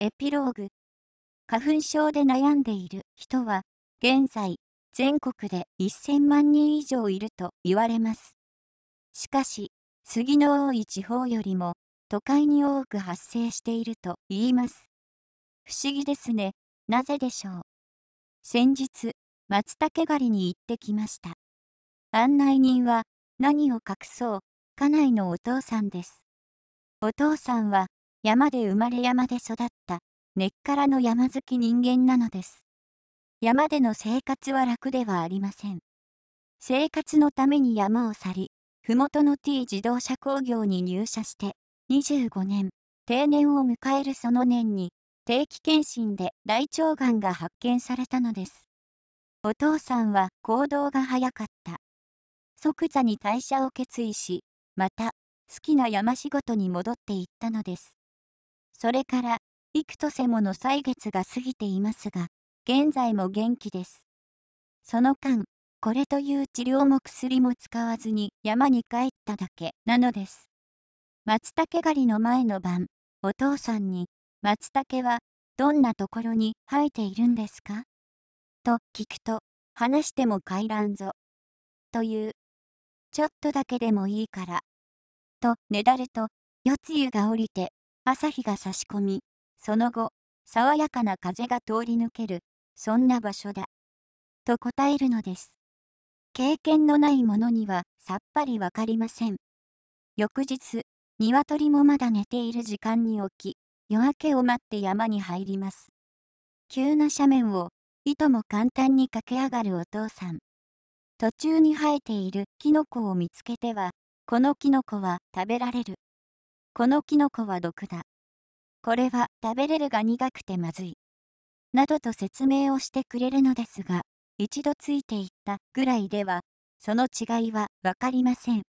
エピローグ。花粉症で悩んでいる人は、現在、全国で1000万人以上いると言われます。しかし、杉の多い地方よりも、都会に多く発生していると言います。不思議ですね。なぜでしょう。先日、松茸狩りに行ってきました。案内人は、何を隠そう、家内のお父さんです。お父さんは、山で生まれ山で育った根っからの山好き人間なのです。山での生活は楽ではありません。生活のために山を去り、麓の T 自動車工業に入社して25年、定年を迎えるその年に、定期検診で大腸がんが発見されたのです。お父さんは行動が早かった。即座に退社を決意し、また、好きな山仕事に戻っていったのです。それから幾年もの歳月が過ぎていますが、現在も元気です。その間、これという治療も薬も使わずに山に帰っただけなのです。松茸狩りの前の晩、お父さんに、松茸はどんなところに生えているんですかと聞くと、話しても帰らんぞ。という。ちょっとだけでもいいから。とねだると、夜露が降りて朝日が差し込み、その後、爽やかな風が通り抜ける、そんな場所だ。と答えるのです。経験のないものにはさっぱりわかりません。翌日、鶏もまだ寝ている時間に起き、夜明けを待って山に入ります。急な斜面を、いとも簡単に駆け上がるお父さん。途中に生えているキノコを見つけては、このキノコは食べられる。このキノコは毒だ。これは食べれるが苦くてまずい。などと説明をしてくれるのですが、一度ついていったぐらいでは、その違いはわかりません。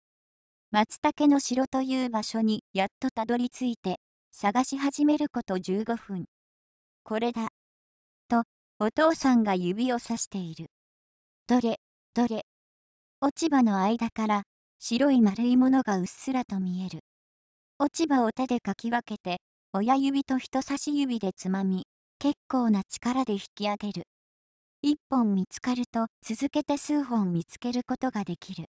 松茸の城という場所にやっとたどり着いて、探し始めること15分。これだ。と、お父さんが指をさしている。どれ、どれ。落ち葉の間から白い丸いものがうっすらと見える。落ち葉を手でかき分けて、親指と人差し指でつまみ、結構な力で引き上げる。一本見つかると続けて数本見つけることができる。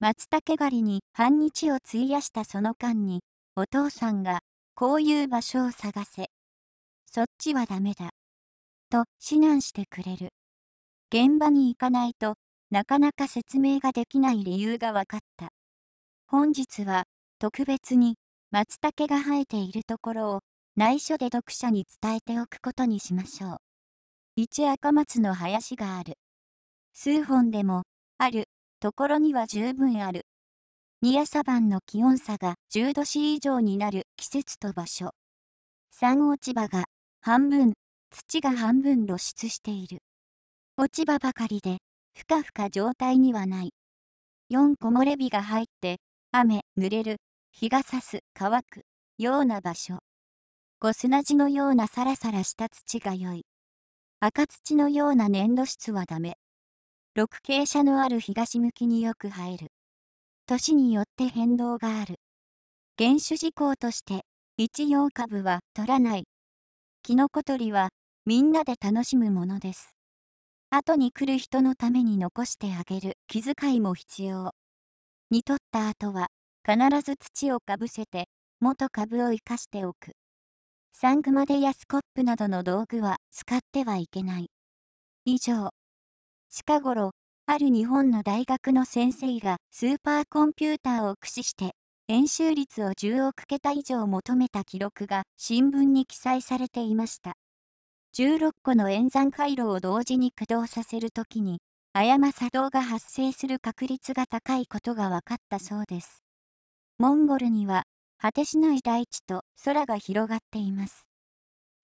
松茸狩りに半日を費やしたその間に、お父さんが、こういう場所を探せ。そっちはダメだ。と指南してくれる。現場に行かないとなかなか説明ができない理由が分かった。本日は特別に松茸が生えているところを内緒で読者に伝えておくことにしましょう。一赤松の林がある。数本でも、ある、ところには十分ある。二朝晩の気温差が10度 C 以上になる季節と場所。三落ち葉が半分、土が半分露出している。落ち葉ばかりで、ふかふか状態にはない。四木漏れ日が入って、雨、濡れる、日が差す乾くような場所小砂地のようなサラサラした土が良い赤土のような粘土質はダメ六傾斜のある東向きによく生える年によって変動がある原種事項として一葉株は取らないキノコ取りはみんなで楽しむものです後に来る人のために残してあげる気遣いも必要にとった後は必ず土をかぶせて、元株を生かしておく。サングマデやスコップなどの道具は使ってはいけない。以上。近頃、ある日本の大学の先生がスーパーコンピューターを駆使して、円周率を10億桁以上求めた記録が新聞に記載されていました。16個の演算回路を同時に駆動させるときに、誤作動が発生する確率が高いことが分かったそうです。モンゴルには果てしない大地と空が広がっています。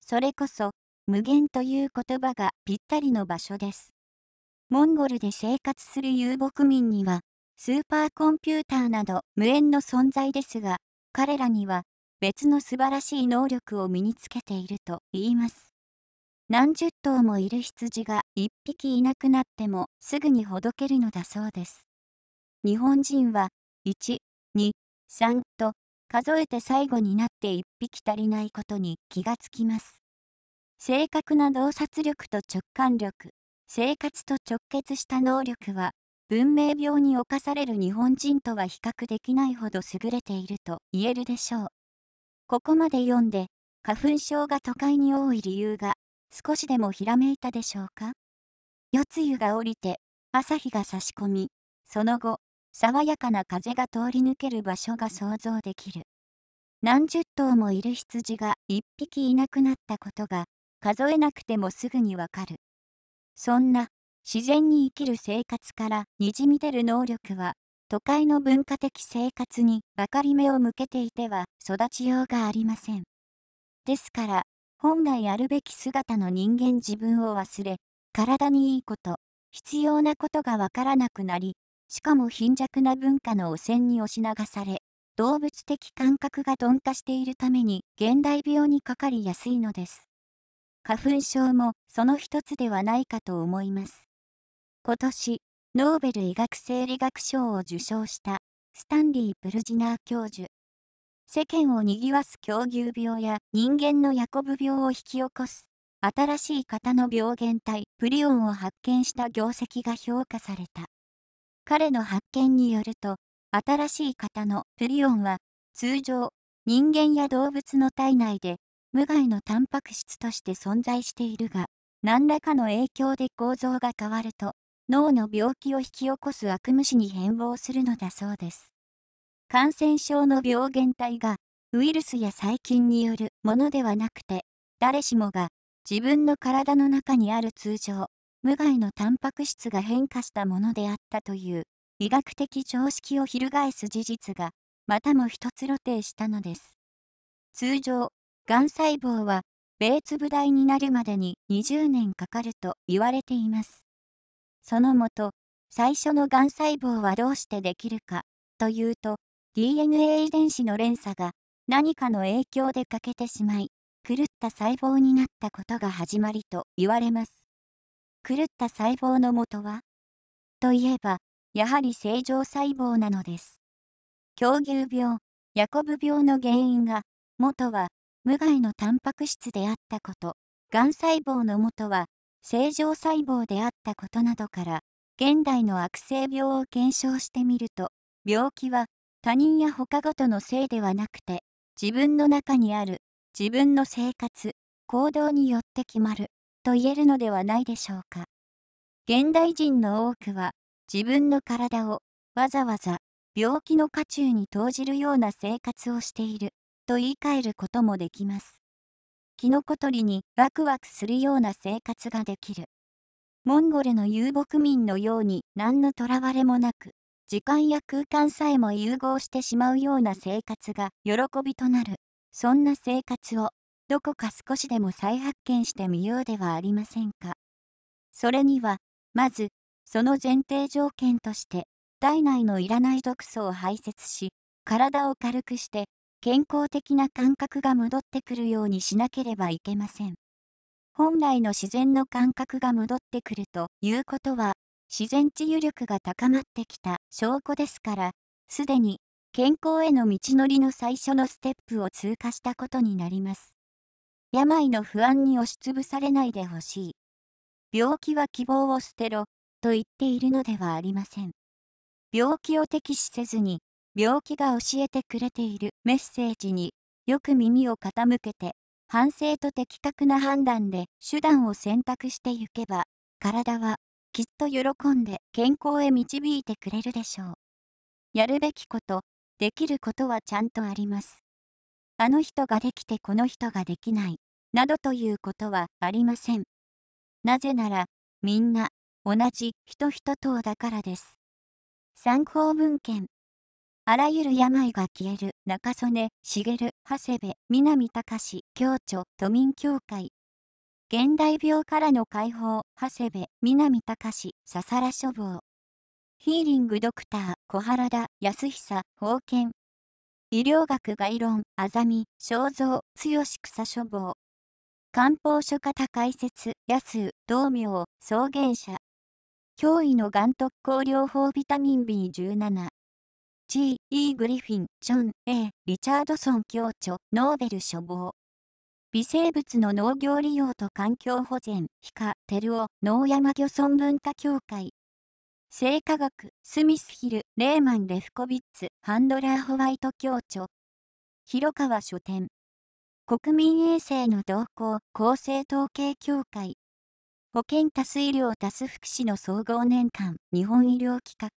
それこそ無限という言葉がぴったりの場所です。モンゴルで生活する遊牧民にはスーパーコンピューターなど無縁の存在ですが彼らには別の素晴らしい能力を身につけていると言います。何十頭もいる羊が一匹いなくなってもすぐにほどけるのだそうです。日本人は1、2、3と数えて最後になって1匹足りないことに気がつきます。正確な洞察力と直感力、生活と直結した能力は、文明病に侵される日本人とは比較できないほど優れていると言えるでしょう。ここまで読んで、花粉症が都会に多い理由が、少しでもひらめいたでしょうか夜露が降りて、朝日が差し込み、その後、爽やかな風が通り抜ける場所が想像できる。何十頭もいる羊が一匹いなくなったことが数えなくてもすぐにわかる。そんな自然に生きる生活からにじみ出る能力は都会の文化的生活にばかり目を向けていては育ちようがありません。ですから本来あるべき姿の人間自分を忘れ体にいいこと必要なことがわからなくなりしかも貧弱な文化の汚染に押し流され、動物的感覚が鈍化しているために現代病にかかりやすいのです。花粉症もその一つではないかと思います。今年、ノーベル医学生理学賞を受賞したスタンリー・プルジナー教授。世間を賑わす狂牛病や人間のヤコブ病を引き起こす新しい型の病原体プリオンを発見した業績が評価された。彼の発見によると、新しい型のプリオンは、通常、人間や動物の体内で、無害のタンパク質として存在しているが、何らかの影響で構造が変わると、脳の病気を引き起こす悪虫に変貌するのだそうです。感染症の病原体が、ウイルスや細菌によるものではなくて、誰しもが自分の体の中にある通常、無害のタンパク質が変化したものであったという医学的常識を翻す事実がまたも一つ露呈したのです。通常、がん細胞は米粒大になるまでに20年かかると言われています。そのもと、最初のがん細胞はどうしてできるかというと、DNA 遺伝子の連鎖が何かの影響で欠けてしまい、狂った細胞になったことが始まりと言われます。狂った細胞の元はといえば、やはり正常細胞なのです。狂牛病、ヤコブ病の原因が、元は無害のタンパク質であったこと、がん細胞の元は正常細胞であったことなどから、現代の悪性病を検証してみると、病気は他人や他ごとのせいではなくて、自分の中にある自分の生活、行動によって決まると言えるのではないでしょうか。現代人の多くは自分の体をわざわざ病気の渦中に投じるような生活をしていると言い換えることもできます。キノコ取りにワクワクするような生活ができる。モンゴルの遊牧民のように何のとらわれもなく、時間や空間さえも融合してしまうような生活が喜びとなる。そんな生活をどこか少しでも再発見してみようではありませんか。それには、まず、その前提条件として、体内のいらない毒素を排泄し、体を軽くして、健康的な感覚が戻ってくるようにしなければいけません。本来の自然の感覚が戻ってくるということは、自然治癒力が高まってきた証拠ですから、すでに健康への道のりの最初のステップを通過したことになります。病の不安に押しつぶされないでほしい。病気は希望を捨てろ、と言っているのではありません。病気を敵視せずに、病気が教えてくれているメッセージによく耳を傾けて、反省と的確な判断で手段を選択してゆけば、体はきっと喜んで健康へ導いてくれるでしょう。やるべきこと、できることはちゃんとあります。あの人ができてこの人ができない、などということはありません。なぜなら、みんな、同じ人人等だからです。参考文献。あらゆる病が消える、中曽根、茂、長谷部、南隆、共著、都民協会。現代病からの解放、長谷部、南隆、笹原処方。ヒーリングドクター、小原田、康久、封建。医療学概論、あざみ、肖像、剛草処房。漢方書型解説、安、道明、草原者。驚異の眼特効療法ビタミン B17。G. E. グリフィン、ジョン・ A. リチャードソン教著、ノーベル処方。微生物の農業利用と環境保全、カ、テルオ、農山漁村文化協会。生化学、スミスヒル、レーマン・レフコビッツ、ハンドラー・ホワイト協著。広川書店。国民衛生の動向、厚生統計協会。保健多数医療多数福祉の総合年間、日本医療企画。